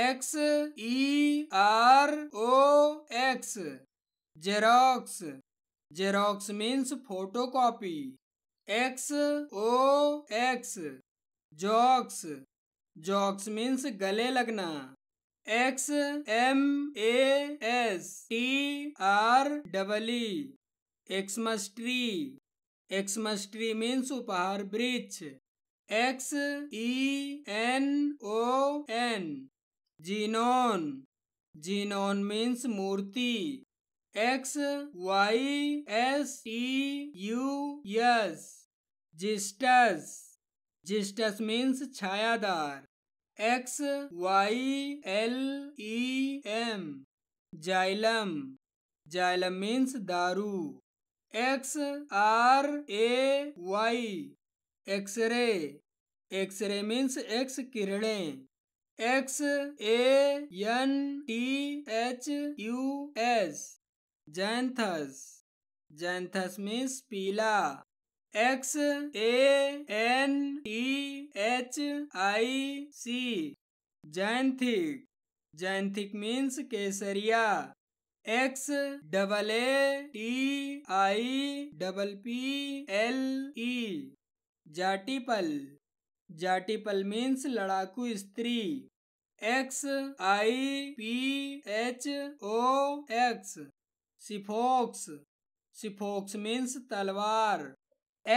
x E R O X xerox xerox means photo copy X O X जॉक्स जॉक्स means गले लगना X M A S T R double E xmas tree xmas tree means उपहार वृक्ष X E N O जीनोन जीनोन means मूर्ति X Y S E U S जिस्टस जिस्टस मीन्स छायादार X Y L E M xylem xylem means दारू X R A Y x ray x ray means X किरणें x A N T H U S xanthus xanthus means पीला X A N T H I C xanthic xanthic means केसरिया X double A T I double P L E जाटिपल जाटिपल means लड़ाकू स्त्री X I P H O X xiphos xiphos means तलवार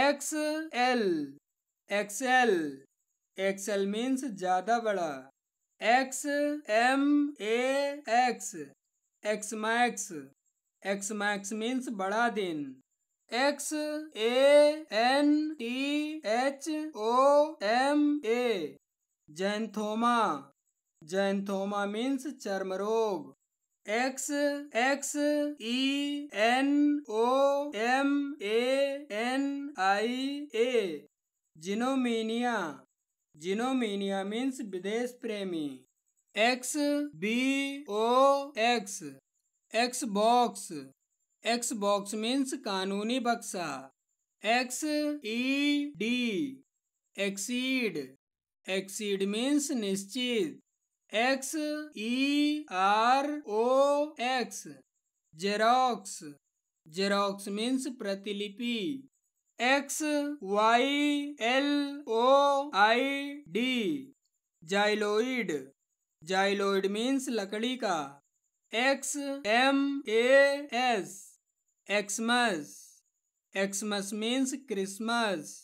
X L XL XL means ज्यादा बड़ा X M A X X max X max means बड़ा दिन X A N T H O जैंथोमा जैंथोमा means चर्म रोग X X E N O M A N I A xenomania xenomania means विदेश प्रेमी X B O X X box X box means कानूनी बक्सा X E D exceed exceed means निश्चित X E R O X xerox xerox means प्रतिलिपि X Y L O I D xyloid xyloid means लकड़ी का X M A S xmas xmas means Christmas